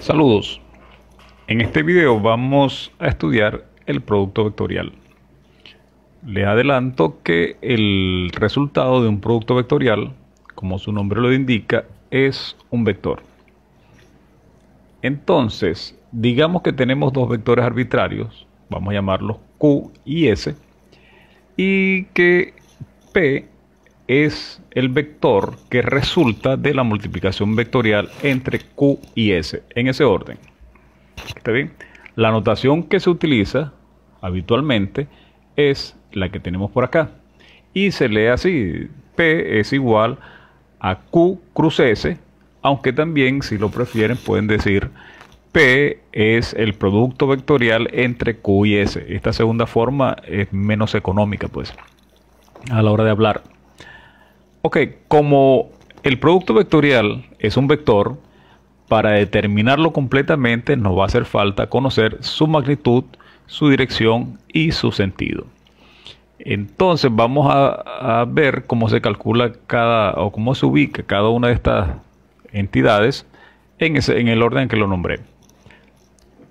Saludos. En este video vamos a estudiar el producto vectorial. Le adelanto que el resultado de un producto vectorial, como su nombre lo indica, es un vector. Entonces, digamos que tenemos dos vectores arbitrarios, vamos a llamarlos Q y S, y que P es el vector que resulta de la multiplicación vectorial entre Q y S, en ese orden. ¿Está bien? La notación que se utiliza habitualmente es la que tenemos por acá. Y se lee así, P es igual a Q cruz S, aunque también, si lo prefieren, pueden decir P es el producto vectorial entre Q y S. Esta segunda forma es menos económica, pues, a la hora de hablar. Ok, como el producto vectorial es un vector, para determinarlo completamente nos va a hacer falta conocer su magnitud, su dirección y su sentido. Entonces vamos a, ver cómo se calcula cada o cómo se ubica cada una de estas entidades en, el orden que lo nombré.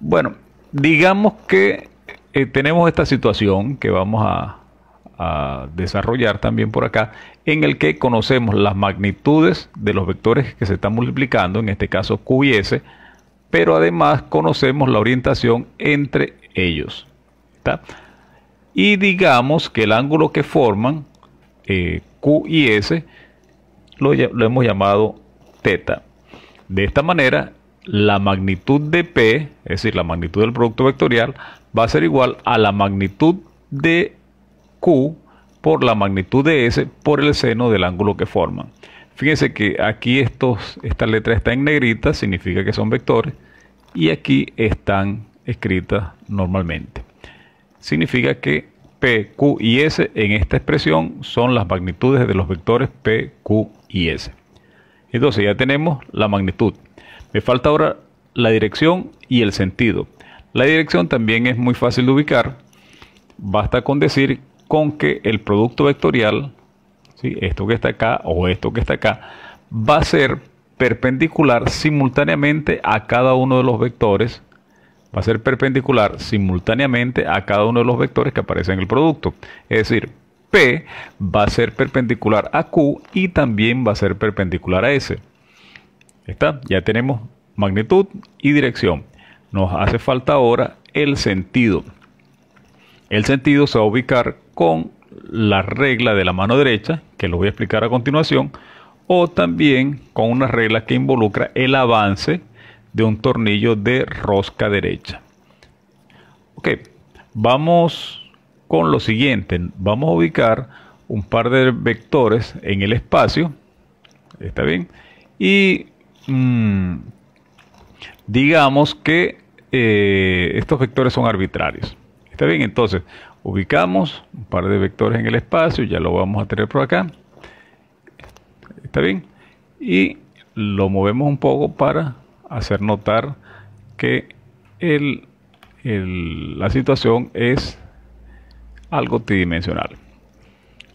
Bueno, digamos que eh, tenemos esta situación que vamos a, a desarrollar también por acá, en el que conocemos las magnitudes de los vectores que se están multiplicando, en este caso Q y S pero además conocemos la orientación entre ellos. Y digamos que el ángulo que forman eh, Q y S lo, lo hemos llamado teta. De esta manera, la magnitud de P, es decir, la magnitud del producto vectorial, va a ser igual a la magnitud de Q por la magnitud de S por el seno del ángulo que forman. Fíjense que aquí estos, esta letra está en negrita, significa que son vectores, y aquí están escritas normalmente. Significa que P, Q y S en esta expresión son las magnitudes de los vectores P, Q y S. Entonces ya tenemos la magnitud. Me falta ahora la dirección y el sentido. La dirección también es muy fácil de ubicar. Basta con decir con que el producto vectorial, ¿sí? esto que está acá o esto que está acá, va a ser perpendicular simultáneamente a cada uno de los vectores, va a ser perpendicular simultáneamente a cada uno de los vectores que aparecen en el producto. Es decir, P va a ser perpendicular a Q y también va a ser perpendicular a S. ¿Está? Ya tenemos magnitud y dirección. Nos hace falta ahora el sentido el sentido se va a ubicar con la regla de la mano derecha, que lo voy a explicar a continuación, o también con una regla que involucra el avance de un tornillo de rosca derecha. Ok, vamos con lo siguiente. Vamos a ubicar un par de vectores en el espacio. ¿Está bien? Y mm, digamos que eh, estos vectores son arbitrarios. Está bien, entonces ubicamos un par de vectores en el espacio, ya lo vamos a tener por acá. Está bien. Y lo movemos un poco para hacer notar que la situación es algo tridimensional.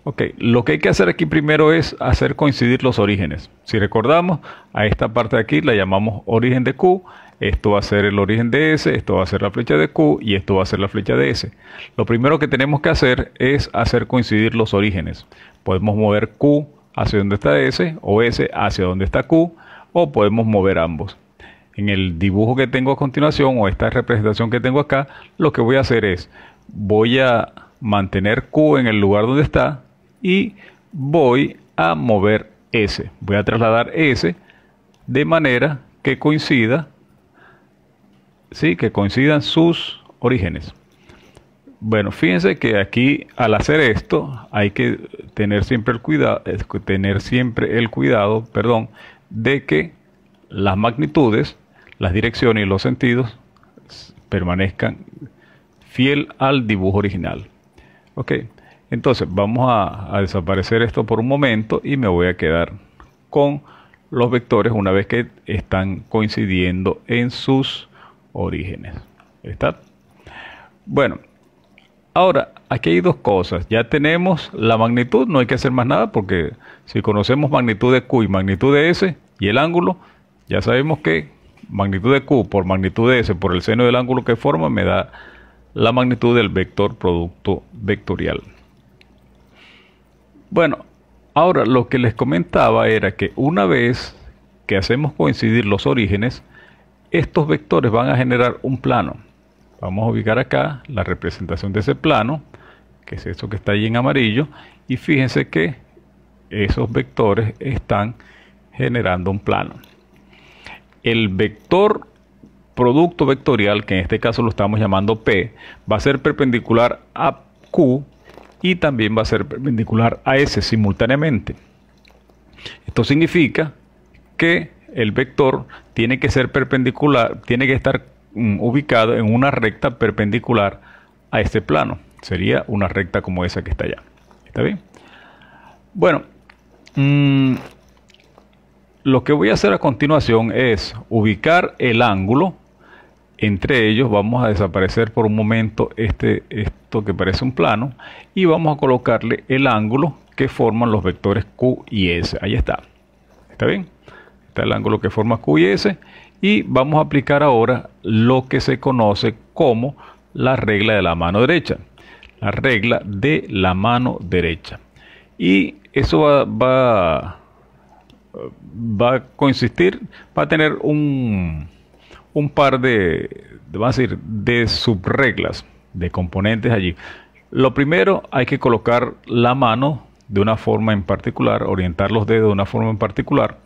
Ok, lo que hay que hacer aquí primero es hacer coincidir los orígenes. Si recordamos, a esta parte de aquí la llamamos origen de Q esto va a ser el origen de S, esto va a ser la flecha de Q y esto va a ser la flecha de S. Lo primero que tenemos que hacer es hacer coincidir los orígenes. Podemos mover Q hacia donde está S o S hacia donde está Q o podemos mover ambos. En el dibujo que tengo a continuación o esta representación que tengo acá, lo que voy a hacer es voy a mantener Q en el lugar donde está y voy a mover S. Voy a trasladar S de manera que coincida ¿sí? que coincidan sus orígenes. Bueno, fíjense que aquí al hacer esto hay que tener siempre el cuidado, tener siempre el cuidado, perdón, de que las magnitudes, las direcciones y los sentidos permanezcan fiel al dibujo original. Ok, entonces vamos a, a desaparecer esto por un momento y me voy a quedar con los vectores una vez que están coincidiendo en sus orígenes. ¿Está? Bueno, ahora, aquí hay dos cosas. Ya tenemos la magnitud, no hay que hacer más nada porque si conocemos magnitud de Q y magnitud de S y el ángulo, ya sabemos que magnitud de Q por magnitud de S por el seno del ángulo que forma me da la magnitud del vector producto vectorial. Bueno, ahora lo que les comentaba era que una vez que hacemos coincidir los orígenes, estos vectores van a generar un plano. Vamos a ubicar acá la representación de ese plano, que es eso que está ahí en amarillo, y fíjense que esos vectores están generando un plano. El vector producto vectorial, que en este caso lo estamos llamando P, va a ser perpendicular a Q y también va a ser perpendicular a S simultáneamente. Esto significa que el vector tiene que ser perpendicular, tiene que estar mm, ubicado en una recta perpendicular a este plano. Sería una recta como esa que está allá. ¿Está bien? Bueno, mm, lo que voy a hacer a continuación es ubicar el ángulo. Entre ellos vamos a desaparecer por un momento este, esto que parece un plano y vamos a colocarle el ángulo que forman los vectores Q y S. Ahí está. ¿Está bien? el ángulo que forma Q y vamos a aplicar ahora lo que se conoce como la regla de la mano derecha. La regla de la mano derecha. Y eso va, va, a consistir, va a tener un, un par de, vamos a decir, de subreglas, de componentes allí. Lo primero, hay que colocar la mano de una forma en particular, orientar los dedos de una forma en particular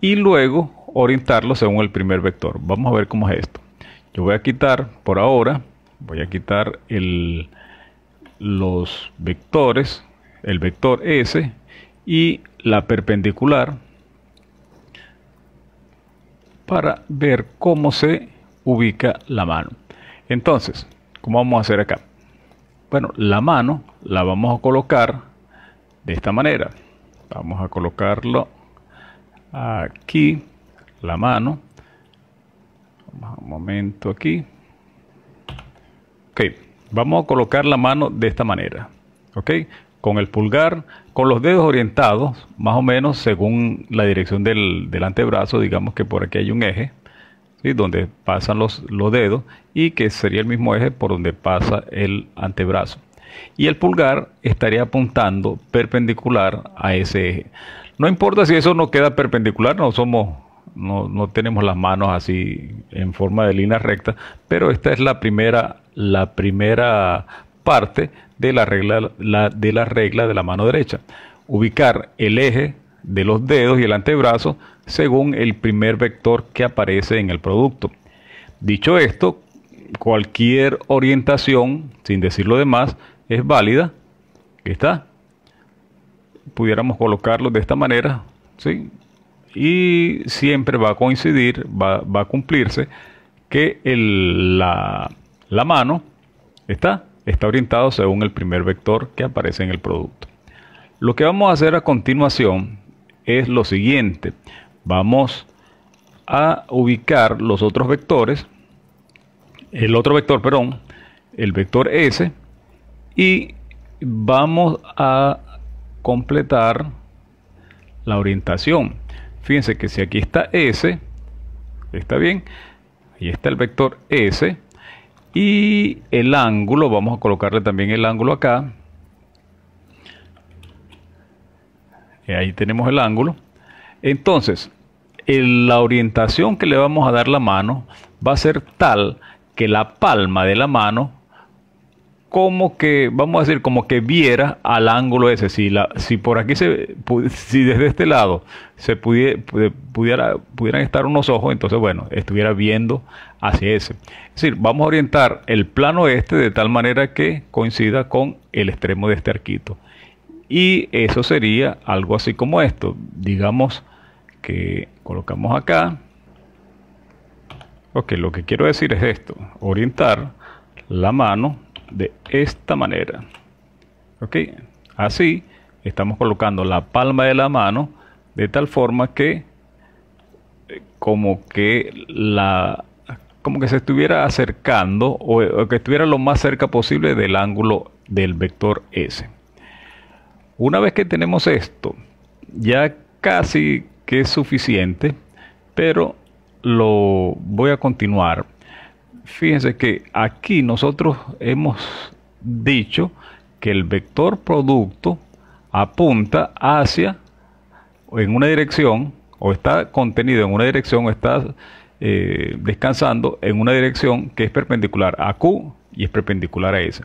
y luego orientarlo según el primer vector. Vamos a ver cómo es esto. Yo voy a quitar por ahora, voy a quitar los vectores, el vector S y la perpendicular para ver cómo se ubica la mano. Entonces, ¿cómo vamos a hacer acá? Bueno, la mano la vamos a colocar de esta manera. Vamos a colocarlo aquí la mano. Un momento aquí. Ok, vamos a colocar la mano de esta manera. Ok, con el pulgar, con los dedos orientados, más o menos según la dirección del, antebrazo, digamos que por aquí hay un eje, donde pasan los, los dedos y que sería el mismo eje por donde pasa el antebrazo. Y el pulgar estaría apuntando perpendicular a ese eje. No importa si eso no queda perpendicular, no somos, no, tenemos las manos así en forma de línea recta, pero esta es la primera, la primera parte de la regla, de la de la mano derecha. Ubicar el eje de los dedos y el antebrazo según el primer vector que aparece en el producto. Dicho esto, cualquier orientación, sin decir lo demás, es válida. ¿Está? pudiéramos colocarlo de esta manera, ¿sí? Y siempre va a coincidir, va, a cumplirse que el, la, la, mano está, está orientado según el primer vector que aparece en el producto. Lo que vamos a hacer a continuación es lo siguiente. Vamos a ubicar los otros vectores, el otro vector, perdón, el vector S, y vamos a completar la orientación. Fíjense que si aquí está S, está bien, ahí está el vector S, y el ángulo, vamos a colocarle también el ángulo acá, ahí tenemos el ángulo, entonces, la orientación que le vamos a dar la mano va a ser tal que la palma de la mano como que, vamos a decir, como que viera al ángulo ese. Si, la, si por aquí se, si desde este lado se pudiera, pudieran estar unos ojos, entonces bueno, estuviera viendo hacia ese. Es decir, vamos a orientar el plano este de tal manera que coincida con el extremo de este arquito. Y eso sería algo así como esto. Digamos que colocamos acá. Ok, lo que quiero decir es esto. Orientar la mano de esta manera. ¿Ok? Así estamos colocando la palma de la mano de tal forma que eh, como que la como que se estuviera acercando o, o que estuviera lo más cerca posible del ángulo del vector S. Una vez que tenemos esto, ya casi que es suficiente, pero lo voy a continuar Fíjense que aquí nosotros hemos dicho que el vector producto apunta hacia en una dirección o está contenido en una dirección o está eh, descansando en una dirección que es perpendicular a Q y es perpendicular a S.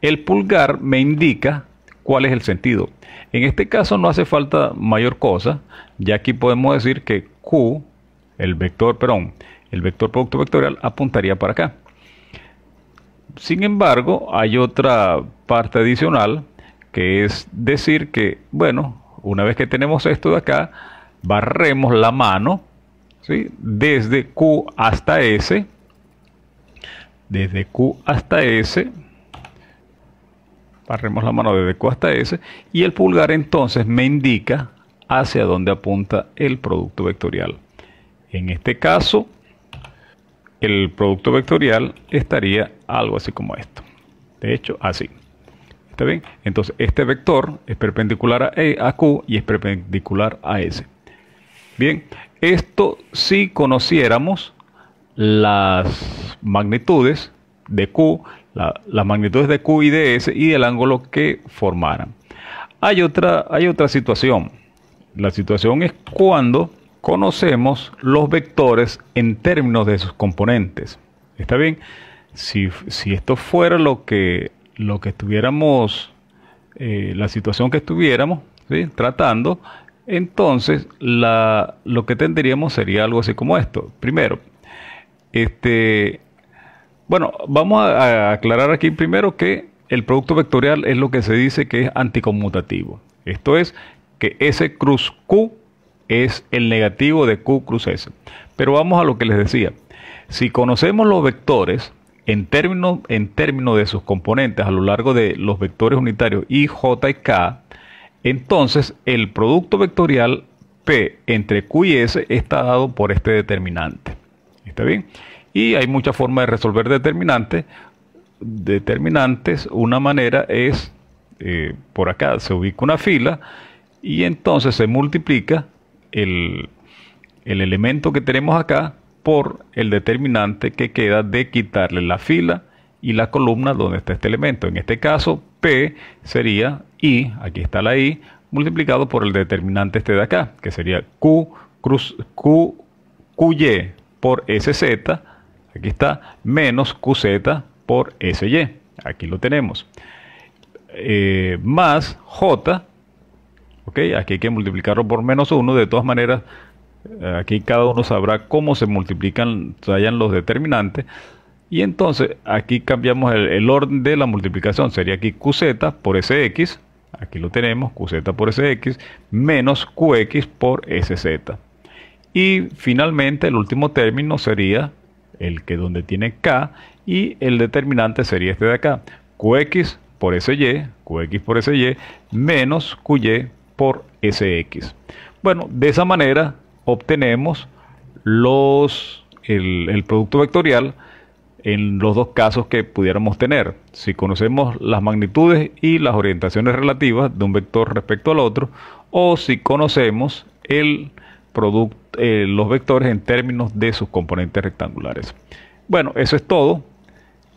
El pulgar me indica cuál es el sentido. En este caso no hace falta mayor cosa, ya aquí podemos decir que Q, el vector, perdón, el vector producto vectorial apuntaría para acá. Sin embargo, hay otra parte adicional que es decir que, bueno, una vez que tenemos esto de acá, barremos la mano desde Q hasta S, desde Q hasta S, barremos la mano desde Q hasta S, y el pulgar entonces me indica hacia dónde apunta el producto vectorial. En este caso, el producto vectorial estaría algo así como esto. De hecho, así. ¿Está bien? Entonces, este vector es perpendicular a, e, Q y es perpendicular a S. Bien, esto si conociéramos las magnitudes de Q, las magnitudes de Q y de S y el ángulo que formaran. Hay otra, hay otra situación. La situación es cuando conocemos los vectores en términos de sus componentes. ¿Está bien? Si, esto fuera lo que, lo que estuviéramos, eh, la situación que estuviéramos tratando, entonces lo que tendríamos sería algo así como esto. Primero, este, bueno, vamos a, aclarar aquí primero que el producto vectorial es lo que se dice que es anticomutativo. Esto es que S cruz Q es el negativo de Q cruz S. Pero vamos a lo que les decía. Si conocemos los vectores en términos en de sus componentes a lo largo de los vectores unitarios I, J y K, entonces el producto vectorial P entre Q y S está dado por este determinante. ¿Está bien? Y hay muchas formas de resolver determinantes. Determinantes, una manera es, eh, por acá se ubica una fila y entonces se multiplica el, elemento que tenemos acá por el determinante que queda de quitarle la fila y la columna donde está este elemento. En este caso, P sería I, aquí está la I, multiplicado por el determinante este de acá, que sería Q cruz Q, QY por SZ, aquí está, menos QZ por SY, aquí lo tenemos, eh, más J ¿Ok? Aquí hay que multiplicarlo por menos 1. De todas maneras, eh, aquí cada uno sabrá cómo se multiplican, hallan los determinantes. Y entonces aquí cambiamos el, orden de la multiplicación. Sería aquí QZ por SX. Aquí lo tenemos, QZ por SX, menos QX por SZ. Y finalmente el último término sería el que donde tiene K y el determinante sería este de acá. QX por SY, QX por SY, menos QY por SX. Bueno, de esa manera obtenemos los, el, producto vectorial en los dos casos que pudiéramos tener. Si conocemos las magnitudes y las orientaciones relativas de un vector respecto al otro, o si conocemos el producto eh, los vectores en términos de sus componentes rectangulares. Bueno, eso es todo.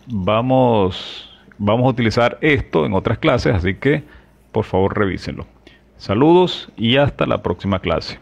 Vamos, vamos a utilizar esto en otras clases, así que por favor revísenlo. Saludos y hasta la próxima clase.